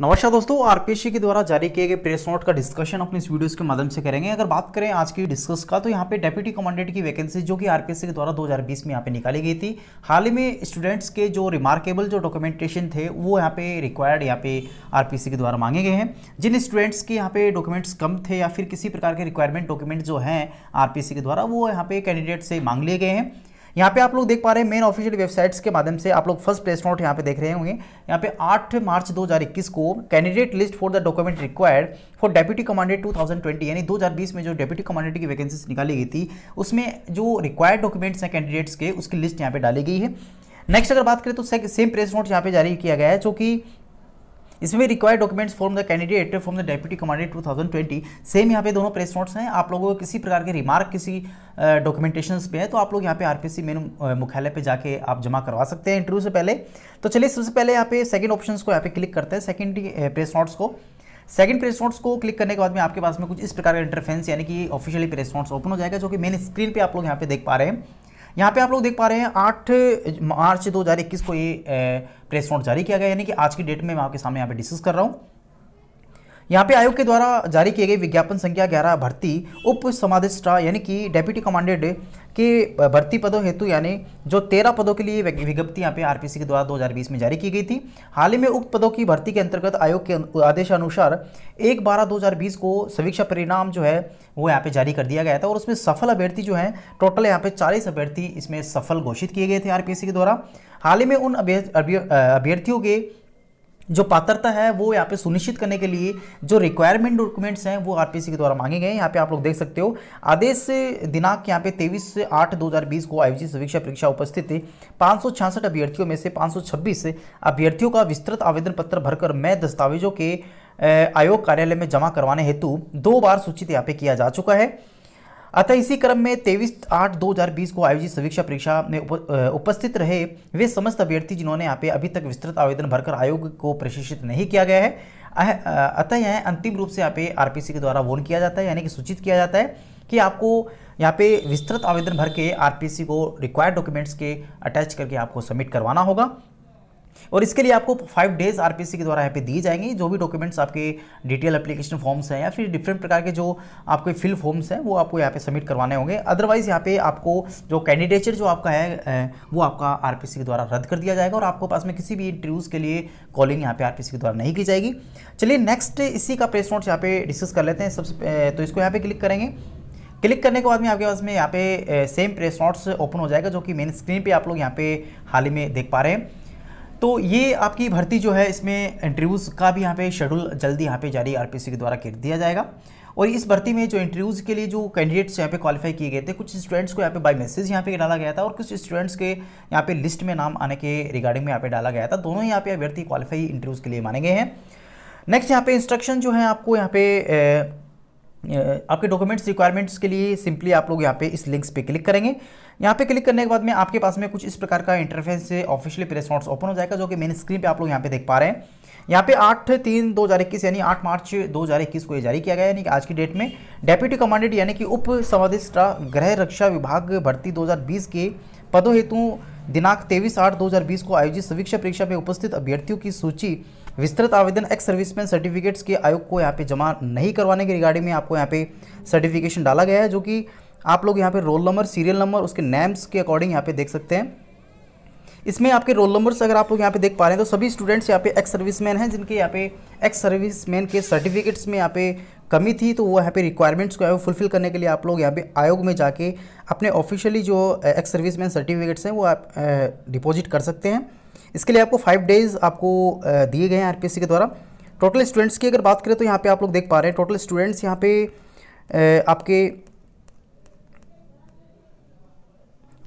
नमस्कार दोस्तों आरपीएससी के द्वारा जारी किए गए प्रेस नोट का डिस्कशन अपने इस वीडियोस के माध्यम से करेंगे अगर बात करें आज की डिस्कस का तो यहाँ पे डेप्यूटी कमांडेंट की वैकेंसी जो कि आरपीएससी के द्वारा 2020 में यहाँ पे निकाली गई थी हाल ही में स्टूडेंट्स के जो रिमार्केबल जो डॉक्यूमेंटेशन थे वो यहाँ पे रिक्वायर्ड यहाँ पे आर के द्वारा मांगे गए हैं जिन स्टूडेंट्स के यहाँ पे डॉक्यूमेंट्स कम थे या फिर किसी प्रकार के रिक्वायरमेंट डॉक्यूमेंट जो हैं आर के द्वारा वो यहाँ पे कैंडिडेट से मांग लिए गए हैं यहाँ पे आप लोग देख पा रहे हैं मेन ऑफिशियल वेबसाइट्स के माध्यम से आप लोग फर्स्ट प्लेस नोट यहाँ पे देख रहे होंगे यहाँ पे 8 मार्च 2021 को candidate list for the document required for deputy commandant 2020 यानी 2020 में जो डेप्यूटी कमांडेंट की वैकेंसी निकाली गई थी उसमें जो रिक्वायर्ड डॉक्यूमेंट्स हैं कैंडिडेट्स के उसकी लिस्ट यहाँ पे डाली गई है नेक्स्ट अगर बात करें तो सेम प्रेस नोट यहाँ पे जारी किया गया है जो कि इसमें required documents from the candidate from the deputy commandant 2020 same यहाँ पे दोनों प्रेस नोट्स हैं आप लोगों को किसी प्रकार के रिमार्क किसी डॉक्यूमेंटेशन पे है तो आप लोग यहाँ पे आरपीसी मेन मुख्यालय पे जाके आप जमा करवा सकते हैं इंटरव्यू से पहले तो चलिए सबसे पहले यहाँ पे सेकंड ऑप्शन को यहाँ पे क्लिक करते हैं सेकंड प्रेस नोट्स को सेकंड प्रेस नोट्स को क्लिक करने के बाद में आपके पास में कुछ इस प्रकार का इंटरफेंस यानी कि ऑफिशियली प्रेस नोट्स ओपन हो जाएगा जो कि मेन स्क्रीन पे आप लोग यहाँ पे देख पा रहे हैं यहाँ पे आप लोग देख पा रहे हैं आठ मार्च 2021 को ये प्रेस नोट जारी किया गया यानी कि आज की डेट में मैं आपके सामने यहाँ पे डिस्कस कर रहा हूँ यहाँ पे आयोग के द्वारा जारी किए गए विज्ञापन संख्या ग्यारह भर्ती उप समाधिष्ठा यानी कि डेप्यूटी कमांडेड के भर्ती पदों हेतु यानी जो तेरह पदों के लिए विज्ञप्ति यहाँ पे आरपीसी के द्वारा 2020 में जारी की गई थी हाल ही में उक्त पदों की भर्ती के अंतर्गत आयोग के आदेशानुसार एक बारह 2020 को समीक्षा परिणाम जो है वो यहाँ पे जारी कर दिया गया था और उसमें सफल अभ्यर्थी जो है टोटल यहाँ पे चालीस अभ्यर्थी इसमें सफल घोषित किए गए थे आर के द्वारा हाल ही में उन अभ्यर्थियों के जो पात्रता है वो यहाँ पे सुनिश्चित करने के लिए जो रिक्वायरमेंट डॉक्यूमेंट्स हैं वो आरपीसी के द्वारा मांगे गए हैं यहाँ पे आप लोग देख सकते हो आदेश दिनांक यहाँ पे 23 से 8 2020 को आयोजित समीक्षा परीक्षा उपस्थित पाँच अभ्यर्थियों में से 526 अभ्यर्थियों का विस्तृत आवेदन पत्र भरकर मैं दस्तावेजों के आयोग कार्यालय में जमा करवाने हेतु दो बार सूचित यहाँ पे किया जा चुका है अतः इसी क्रम में तेईस आठ 2020 को आयोजित समीक्षा परीक्षा में उप, उपस्थित रहे वे समस्त अभ्यर्थी जिन्होंने यहाँ पे अभी तक विस्तृत आवेदन भरकर आयोग को प्रशिक्षित नहीं किया गया है अतः यह अंतिम रूप से यहाँ पे आरपीसी के द्वारा वोन किया जाता है यानी कि सूचित किया जाता है कि आपको यहाँ पे विस्तृत आवेदन भर के आरपीसी को रिक्वायर्ड डॉक्यूमेंट्स के अटैच करके आपको सबमिट करवाना होगा और इसके लिए आपको फाइव डेज आरपीसी के द्वारा यहाँ पे दी जाएंगी जो भी डॉक्यूमेंट्स आपके डिटेल एप्लीकेशन फॉर्म्स हैं या फिर डिफरेंट प्रकार के जो आपके फिल फॉर्म्स हैं वो आपको यहाँ पे सबमिट करवाने होंगे अदरवाइज़ यहाँ पे आपको जो कैंडिडेचर जो आपका है वो आपका आर के द्वारा रद्द कर दिया जाएगा और आपको पास में किसी भी इंटरव्यूज़ के लिए कॉलिंग यहाँ पे आर के द्वारा नहीं की जाएगी चलिए नेक्स्ट इसी का प्रेस नोट्स यहाँ पे डिस्कस कर लेते हैं सबसे तो इसको यहाँ पे क्लिक करेंगे क्लिक करने के बाद में आपके पास में यहाँ पे सेम प्रेस नोट्स ओपन हो जाएगा जो कि मेन स्क्रीन पे आप लोग यहाँ पे हाल ही में देख पा रहे हैं तो ये आपकी भर्ती जो है इसमें इंटरव्यूज़ का भी यहाँ पे शेड्यूल जल्दी यहाँ पे जारी आरपीसी के द्वारा कर दिया जाएगा और इस भर्ती में जो इंटरव्यूज़ के लिए जो कैंडिडेट्स यहाँ पे क्वालिफाई किए गए थे कुछ स्टूडेंट्स को यहाँ पे बाय मैसेज यहाँ पे डाला गया था और कुछ स्टूडेंट्स के यहाँ पे लिस्ट में नाम आने के रिगार्डिंग में यहाँ पे डाला गया था दोनों यहाँ पे अभ्यर्थी क्वालिफाई इंटरव्यूज़ के लिए माने गए हैं नेक्स्ट यहाँ पे इंस्ट्रक्शन जो है आपको यहाँ पे आपके डॉक्यूमेंट्स रिक्वायरमेंट्स के लिए सिंपली आप लोग यहाँ पे इस लिंक्स पे क्लिक करेंगे यहाँ पे क्लिक करने के बाद में आपके पास में कुछ इस प्रकार का इंटरफेस से ऑफिशियली प्रेस नोट्स ओपन हो जाएगा जो कि मेन स्क्रीन पे आप लोग यहाँ पे देख पा रहे हैं यहाँ पे आठ तीन दो हज़ार इक्कीस यानी आठ मार्च दो हज़ार इक्कीस को ये जारी किया गया यानी कि आज की डेट में डेप्यूटी कमांडेंट यानी कि उप समाधिष्ठा गृह रक्षा विभाग भर्ती बीस के पदों हेतु दिनांक तेईस आठ बीस को आयोजित समीक्षा परीक्षा में उपस्थित अभ्यर्थियों की सूची विस्तृत आवेदन एक्स सर्विसमैन सर्टिफिकेट्स के आयोग को यहाँ पे जमा नहीं करवाने के रिगार्डिंग में आपको यहाँ पे सर्टिफिकेशन डाला गया है जो कि आप लोग यहाँ पे रोल नंबर सीरियल नंबर उसके नेम्स के अकॉर्डिंग यहाँ पे देख सकते हैं इसमें आपके रोल नंबर्स अगर आप लोग यहाँ पे देख पा रहे हैं तो सभी स्टूडेंट्स यहाँ पे एक्स सर्विसमैन हैं जिनके यहाँ पे एक्स सर्विसमैन के सर्टिफिकेट्स में यहाँ पे कमी थी तो वो यहाँ पे रिक्वायरमेंट्स को फुलफिल करने के लिए आप लोग यहाँ पे आयोग में जाके अपने ऑफिशियली जो एक्स सर्विसमैन सर्टिफिकेट्स हैं वो आप डिपॉजिट कर सकते हैं इसके लिए आपको फाइव डेज आपको दिए गए हैं आर के द्वारा टोटल स्टूडेंट्स की अगर बात करें तो यहाँ पे आप लोग देख पा रहे हैं टोटल स्टूडेंट्स यहाँ पे आपके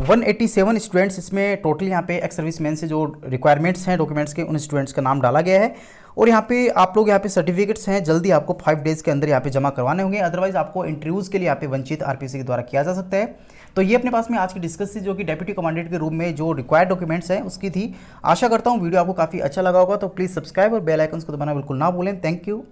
187 स्टूडेंट्स इसमें टोटल यहाँ पे एक्स सर्विस मैन से जो रिक्वायरमेंट्स हैं डॉक्यूमेंट्स के उन स्टूडेंट्स का नाम डाला गया है और यहाँ पे आप लोग यहाँ पे सर्टिफिकेट्स हैं जल्दी आपको फाइव डेज़ के अंदर यहाँ पे जमा करवाने होंगे अदरवाइज आपको इंटरव्यूज़ के लिए यहाँ पे वंचित आरपीसी के द्वारा किया जा सकता है तो ये अपने पास में आज की डिस्कस थी जो कि डेप्यूटी कमांडेंट के रूप में जो रिक्वायर्ड डॉक्यूमेंट्स हैं उसकी थी आशा करता हूँ वीडियो आपको काफ़ी अच्छा लगा होगा तो प्लीज़ सब्सक्राइब और बेल को दबाना बिल्कुल ना भूलें थैंक यू